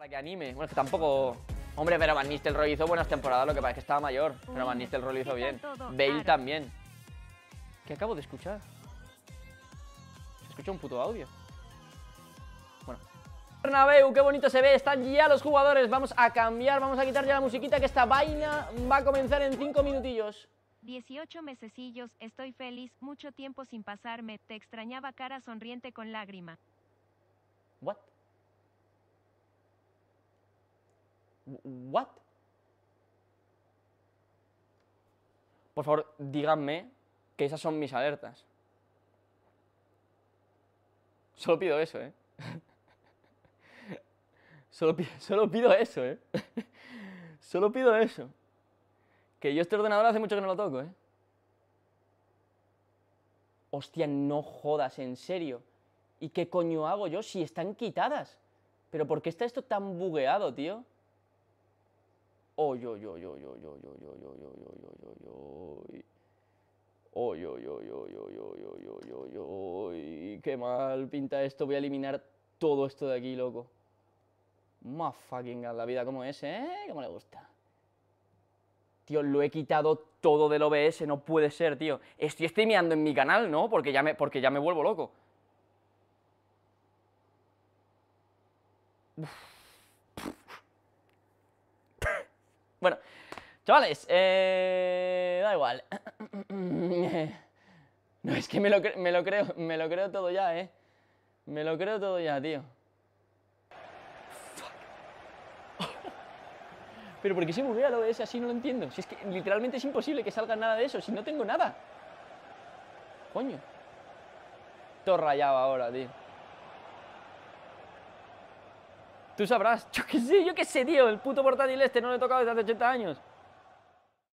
Para que anime. Bueno, es que tampoco. Hombre, pero Van Nistelrooy hizo buenas temporadas, lo que pasa es que estaba mayor. Pero Van Nistelrooy lo hizo bien. Bale también. ¿Qué acabo de escuchar? Se escucha un puto audio. Bueno. Bernabeu, qué bonito se ve. Están ya los jugadores. Vamos a cambiar, vamos a quitar ya la musiquita que esta vaina va a comenzar en cinco minutillos. 18 mesecillos, estoy feliz, mucho tiempo sin pasarme, te extrañaba cara sonriente con lágrima. What? ¿What? Por favor, díganme que esas son mis alertas. Solo pido eso, ¿eh? solo, pido, solo pido eso, ¿eh? solo pido eso. Que yo este ordenador hace mucho que no lo toco, ¿eh? Hostia, no jodas, en serio. ¿Y qué coño hago yo si están quitadas? ¿Pero por qué está esto tan bugueado, tío? Oy, oy, oy, oy, oy, oy, oy, oy, oy, oy, oy, Oy, oy, oy, oy, oy, oy, Qué mal pinta esto. Voy a eliminar todo esto de aquí, loco. Más fucking la vida como es, ¿eh? Como le gusta. Tío, lo he quitado todo del OBS. No puede ser, tío. Estoy streameando en mi canal, ¿no? Porque ya me, porque ya me vuelvo loco. Uf. Bueno, chavales, eh, da igual. No, es que me lo, me lo creo, me lo creo todo ya, ¿eh? Me lo creo todo ya, tío. Pero ¿por qué se lo de ese así? No lo entiendo. Si es que literalmente es imposible que salga nada de eso, si no tengo nada. Coño. Todo rayado ahora, tío. Tú sabrás, yo qué sé, yo qué sé, tío, el puto portátil este no lo he tocado desde hace 80 años.